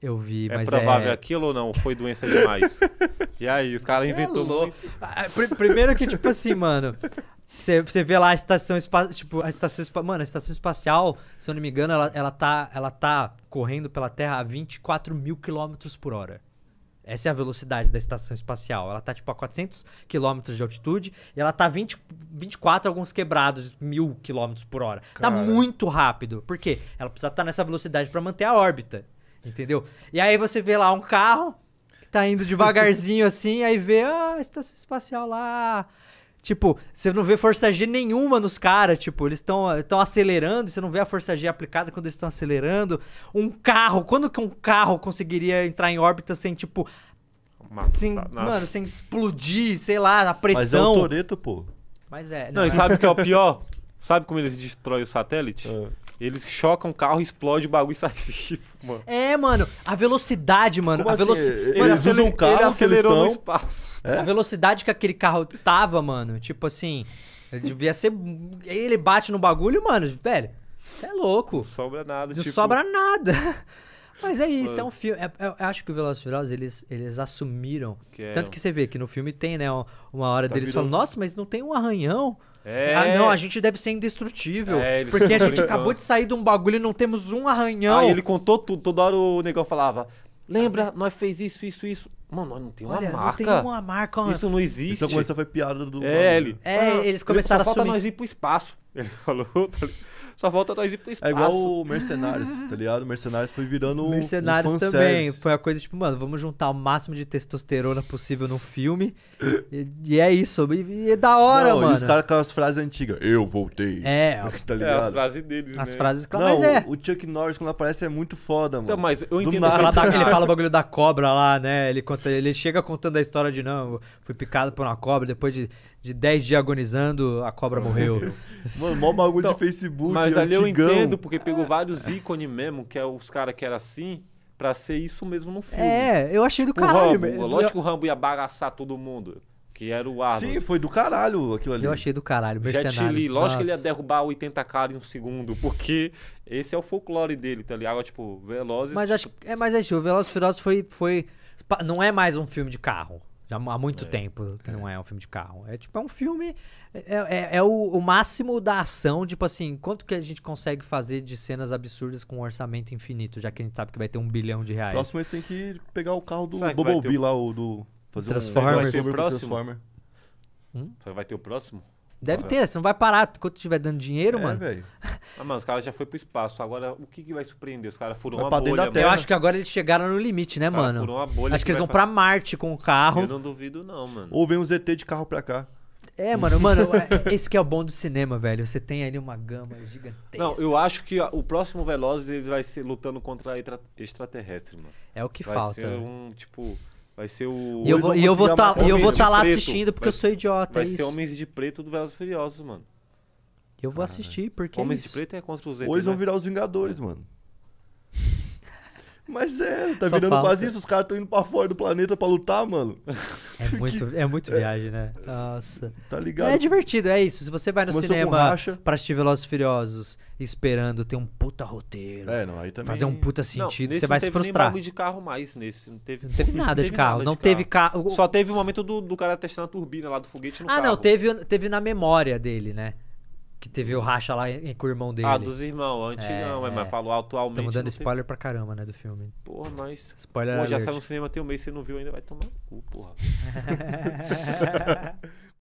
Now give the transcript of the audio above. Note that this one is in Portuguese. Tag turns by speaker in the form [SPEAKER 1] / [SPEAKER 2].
[SPEAKER 1] Eu
[SPEAKER 2] vi, é mas provável é... aquilo ou não? Foi doença demais? e aí, os caras é inventou.
[SPEAKER 1] É primeiro que, tipo assim, mano, você, você vê lá a estação espacial. Tipo, a estação espacial. Mano, a estação espacial, se eu não me engano, ela, ela, tá, ela tá correndo pela Terra a 24 mil quilômetros por hora. Essa é a velocidade da estação espacial. Ela tá, tipo, a 400 quilômetros de altitude e ela tá 20, 24, alguns quebrados, mil quilômetros por hora. Tá cara. Tá muito rápido. Por quê? Ela precisa estar tá nessa velocidade para manter a órbita. Entendeu? E aí você vê lá um carro que tá indo devagarzinho assim, aí vê ah, a estação espacial lá. Tipo, você não vê força G nenhuma nos caras, tipo, eles estão acelerando, você não vê a força G aplicada quando eles estão acelerando. Um carro, quando que um carro conseguiria entrar em órbita sem, tipo, Massa, sem, mano, sem explodir, sei lá, na pressão. Mas é o Toreto, pô.
[SPEAKER 2] Mas é. Não, não e sabe o que é o pior? Sabe como eles destroem o satélite? É. Eles chocam o carro, explode o bagulho e sai vivo, mano. É,
[SPEAKER 1] mano, a velocidade, mano. Como a velocidade. Assim? Eles, usam o carro, ele acelerou estão... no espaço. É? A velocidade que aquele carro tava, mano, tipo assim. Devia ser. Ele bate no bagulho, mano, velho. É louco. Não sobra nada, Não tipo... sobra nada. Mas é isso, mano. é um filme. É, é eu acho que o Velocirosa, eles, eles assumiram. Que é, Tanto que você vê que no filme tem, né, uma hora tá deles virando... falando, nossa, mas não tem um arranhão. É. Ah, não, a gente deve ser indestrutível. É, porque a gente acabou de sair de um bagulho e não temos um arranhão. Aí ele contou tudo, toda hora o
[SPEAKER 2] negão falava.
[SPEAKER 1] Lembra, nós fez isso, isso, isso. Mano, não tem uma Olha, marca. Não tem uma marca. Mano. Isso não existe. Isso começou foi piada
[SPEAKER 2] do. É, ele. É, eles começaram ele, só a tá Só falta nós ir pro espaço. Ele falou. Só falta nós ir pro espaço. É igual o Mercenários, tá ligado? Mercenários foi virando Mercenários um também.
[SPEAKER 1] Foi a coisa tipo, mano, vamos juntar o máximo de testosterona possível num filme. E, e é isso. E, e, é da hora, não, mano. E os caras
[SPEAKER 2] com as frases antigas. Eu voltei. É, tá ligado? É, as frases deles. As né? frases, não, mas é.
[SPEAKER 1] O Chuck Norris, quando aparece, é muito foda, então, mano. Então, mas eu entendo. Nada, ele, fala da, ele fala o bagulho da cobra lá, né? Ele conta ele chega contando a história de não, fui picado por uma cobra, depois de, de 10 dias agonizando, a cobra morreu. Mano, mó bagulho então, de Facebook. Mas ali eu entendo,
[SPEAKER 2] porque pegou vários ícones mesmo, que é os caras que era assim, pra ser isso mesmo no filme. É, eu achei do tipo caralho. Rambo, mesmo. Lógico que o Rambo ia bagaçar todo mundo. Que era o Arnold. Sim,
[SPEAKER 1] foi do caralho aquilo ali. Eu achei do caralho, Jet Li, lógico Nossa. que ele ia
[SPEAKER 2] derrubar 80 caras em um segundo, porque esse é o folclore dele, tá ligado? Tipo, Velozes... Mas acho,
[SPEAKER 1] é, mas é isso, o Velozes Furiosos foi, foi não é mais um filme de carro. Já há muito é, tempo que é. não é um filme de carro. É tipo, é um filme. É é, é, é o, o, máximo da ação, tipo assim, quanto que a gente consegue fazer de cenas absurdas com um orçamento infinito, já que a gente sabe que vai ter um bilhão de reais. Próximo eles têm que pegar o carro do Bobo um... lá, o do. Fazer Transformers. Um... Vai ter o próximo. Hum?
[SPEAKER 2] Vai ter o próximo? Deve ah, ter,
[SPEAKER 1] você não vai parar. Quando tiver dando dinheiro, é, mano. Véio.
[SPEAKER 2] Ah, mano, os caras já foi pro espaço. Agora, o que, que vai surpreender? Os caras furam vai uma bolha. Da terra. Eu acho que
[SPEAKER 1] agora eles chegaram no limite, né, mano? Furam uma bolha. Acho que, eles vão pra Marte com o carro. Eu não
[SPEAKER 2] duvido, não, mano. Ou
[SPEAKER 1] vem um ZT de carro pra cá. É, mano, mano, é, esse que é o bom do cinema, velho. Você tem ali uma gama gigantesca. Não,
[SPEAKER 2] eu acho que o próximo Velozes eles vai ser lutando contra extraterrestre, mano. É o que vai falta. Vai ser né? um, tipo, vai ser o E eu vou estar eu vou tá, tá lá preto. assistindo porque vai, eu sou idiota, é Vai é ser Homens de Preto do Velozes Furiosos, mano
[SPEAKER 1] eu vou assistir, porque. Homens é de Preto é contra os ET. Hoje vão né? virar os Vingadores, mano.
[SPEAKER 2] Mas é, tá Só virando falta. quase isso. Os caras estão indo pra fora do planeta
[SPEAKER 1] pra lutar, mano. É muito, que... é muito é. viagem, né? Nossa. Tá ligado? É divertido, é isso. Se você vai no Começou cinema pra assistir Velozes Furiosos esperando ter um puta roteiro, é, não, também... fazer um puta sentido, não, você vai se frustrar. Não teve
[SPEAKER 2] de carro mais nesse. Não teve, não teve nada de carro. não teve carro.
[SPEAKER 1] Só teve o momento do, do cara
[SPEAKER 2] testando a turbina lá do foguete no ah, carro. Ah, não. Teve,
[SPEAKER 1] teve na memória dele, né? que teve o racha lá com o irmão dele. Ah, dos irmãos, antigão, é, é, mas falou atualmente. Estamos dando spoiler tem... pra caramba, né, do filme.
[SPEAKER 2] Porra, nós. Spoiler Pô, já saiu no cinema tem um mês, você não viu ainda, vai tomar no cu, porra.